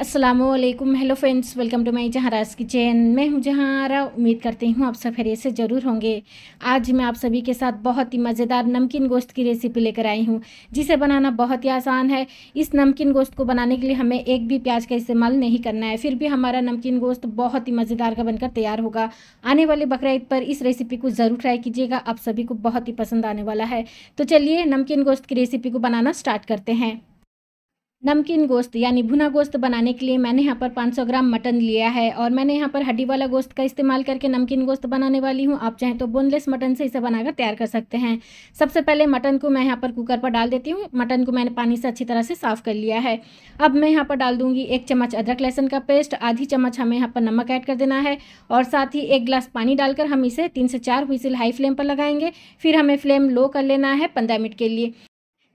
Aslam hello friends welcome to my जहाँराज kitchen मैं हूँ जहाँ उम्मीद करती हूँ आप सब खैरियत से ज़रूर होंगे आज मैं आप सभी के साथ बहुत ही मज़ेदार नमकीन गोश्त की रेसिपी लेकर आई हूँ जिसे बनाना बहुत ही आसान है इस नमकीन गोश्त को बनाने के लिए हमें एक भी प्याज का इस्तेमाल नहीं करना है फिर भी हमारा नमकीन गोश्त बहुत ही मज़ेदार का बनकर तैयार होगा आने वाले बकर पर इस रेसिपी को ज़रूर ट्राई कीजिएगा आप सभी को बहुत ही पसंद आने वाला है तो चलिए नमकीन गोश्त की रेसिपी को बनाना स्टार्ट करते हैं नमकीन गोश्त यानी भुना गोश्त बनाने के लिए मैंने यहाँ पर 500 ग्राम मटन लिया है और मैंने यहाँ पर हड्डी वाला गोश्त का इस्तेमाल करके नमकीन गोश्त बनाने वाली हूँ आप चाहें तो बोनलेस मटन से इसे बनाकर तैयार कर सकते हैं सबसे पहले मटन को मैं यहाँ पर कुकर पर डाल देती हूँ मटन को मैंने पानी से अच्छी तरह से साफ़ कर लिया है अब मैं यहाँ पर डाल दूँगी एक चम्मच अदरक लहसुन का पेस्ट आधी चम्मच हमें यहाँ पर नमक ऐड कर देना है और साथ ही एक गिलास पानी डालकर हम इसे तीन से चार हुईसिल हाई फ्लेम पर लगाएंगे फिर हमें फ्लेम लो कर लेना है पंद्रह मिनट के लिए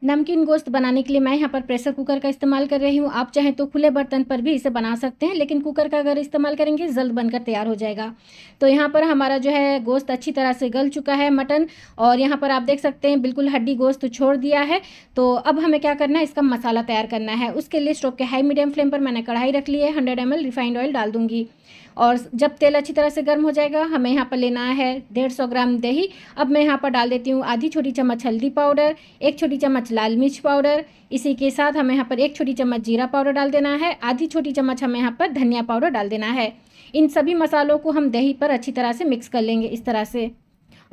नमकीन गोश्त बनाने के लिए मैं यहाँ पर प्रेशर कुकर का इस्तेमाल कर रही हूँ आप चाहें तो खुले बर्तन पर भी इसे बना सकते हैं लेकिन कुकर का अगर इस्तेमाल करेंगे जल्द बनकर तैयार हो जाएगा तो यहाँ पर हमारा जो है गोश्त अच्छी तरह से गल चुका है मटन और यहाँ पर आप देख सकते हैं बिल्कुल हड्डी गोश्त छोड़ दिया है तो अब हमें क्या करना है इसका मसाला तैयार करना है उसके लिए स्टोव के हाई मीडियम फ्लेम पर मैंने कढ़ाई रख ली है हंड्रेड एम रिफाइंड ऑयल डाल दूँगी और जब तेल अच्छी तरह से गर्म हो जाएगा हमें यहाँ पर लेना है डेढ़ सौ ग्राम दही अब मैं यहाँ पर डाल देती हूँ आधी छोटी चम्मच हल्दी पाउडर एक छोटी चम्मच लाल मिर्च पाउडर इसी के साथ हमें यहाँ पर एक छोटी चम्मच जीरा पाउडर डाल देना है आधी छोटी चम्मच हमें यहाँ पर धनिया पाउडर डाल देना है इन सभी मसालों को हम दही पर अच्छी तरह से मिक्स कर लेंगे इस तरह से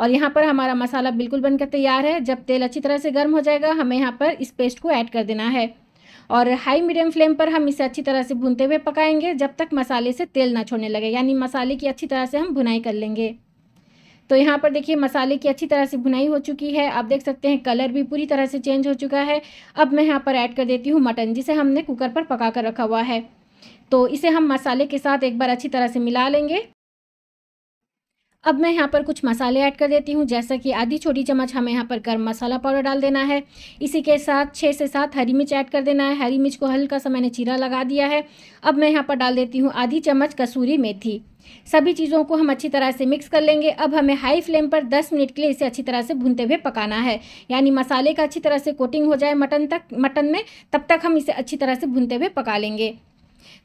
और यहाँ पर हमारा मसाला बिल्कुल बनकर तैयार है जब तेल अच्छी तरह से गर्म हो जाएगा हमें यहाँ पर इस पेस्ट को ऐड कर देना है और हाई मीडियम फ्लेम पर हम इसे अच्छी तरह से भूनते हुए पकाएंगे जब तक मसाले से तेल ना छोड़ने लगे यानी मसाले की अच्छी तरह से हम भुनाई कर लेंगे तो यहाँ पर देखिए मसाले की अच्छी तरह से भुनाई हो चुकी है आप देख सकते हैं कलर भी पूरी तरह से चेंज हो चुका है अब मैं यहाँ पर ऐड कर देती हूँ मटन जिसे हमने कुकर पर पका कर रखा हुआ है तो इसे हम मसाले के साथ एक बार अच्छी तरह से मिला लेंगे अब मैं यहाँ पर कुछ मसाले ऐड कर देती हूँ जैसा कि आधी छोटी चम्मच हमें यहाँ पर गर्म मसाला पाउडर डाल देना है इसी के साथ छः से सात हरी मिर्च ऐड कर देना है हरी मिर्च को हल्का सा मैंने चीरा लगा दिया है अब मैं यहाँ पर डाल देती हूँ आधी चम्मच कसूरी मेथी सभी चीज़ों को हम अच्छी तरह से मिक्स कर लेंगे अब हमें हाई फ्लेम पर 10 मिनट के लिए इसे अच्छी तरह से भूनते हुए पकाना है यानी मसाले का अच्छी तरह से कोटिंग हो जाए मटन तक मटन में तब तक हम इसे अच्छी तरह से भूनते हुए पका लेंगे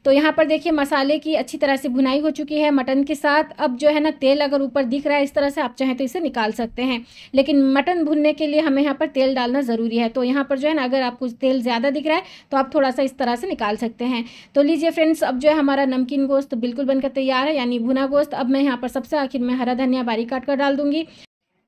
तो यहाँ पर देखिए मसाले की अच्छी तरह से भुनाई हो चुकी है मटन के साथ अब जो है ना तेल अगर ऊपर दिख रहा है इस तरह से आप चाहें तो इसे निकाल सकते हैं लेकिन मटन भुनने के लिए हमें यहाँ पर तेल डालना ज़रूरी है तो यहाँ पर जो है ना अगर आपको तेल ज़्यादा दिख रहा है तो आप थोड़ा सा इस तरह से निकाल सकते हैं तो लीजिए फ्रेंड्स अब जो है हमारा नमकीन गोश्त बिल्कुल बनकर तैयार है यानी भुना गोश्त अब मैं यहाँ पर सबसे आखिर में हरा धनिया बारीक काट कर डाल दूँगी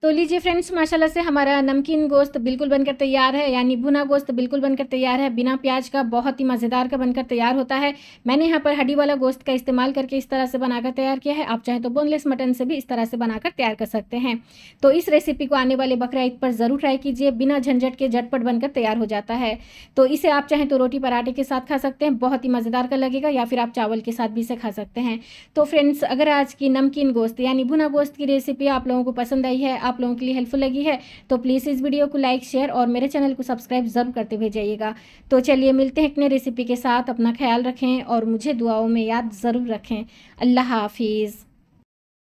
तो लीजिए फ्रेंड्स माशाल्लाह से हमारा नमकीन गोश्त बिल्कुल बनकर तैयार है यानी भुना गोश्त बिल्कुल बनकर तैयार है बिना प्याज का बहुत ही मज़ेदार का बनकर तैयार होता है मैंने यहाँ पर हड्डी वाला गोश्त का इस्तेमाल करके इस तरह से बनाकर तैयार किया है आप चाहे तो बोनलेस मटन से भी इस तरह से बनाकर तैयार कर सकते हैं तो इस रेसिपी को आने वाले बकरा ईद पर ज़रूर ट्राई कीजिए बिना झंझट के झटपट बनकर तैयार हो जाता है तो इसे आप चाहें तो रोटी पराठे के साथ खा सकते हैं बहुत ही मज़ेदार का लगेगा या फिर आप चावल के साथ भी इसे खा सकते हैं तो फ्रेंड्स अगर आज की नमकीन गोश्त यानी भुना गोश्त की रेसिपी आप लोगों को पसंद आई है आप लोगों के लिए हेल्पफुल लगी है तो प्लीज़ इस वीडियो को लाइक शेयर और मेरे चैनल को सब्सक्राइब जरूर करते हुए जाइएगा तो चलिए मिलते हैं अपने रेसिपी के साथ अपना ख्याल रखें और मुझे दुआओं में याद ज़रूर रखें अल्लाह हाफिज़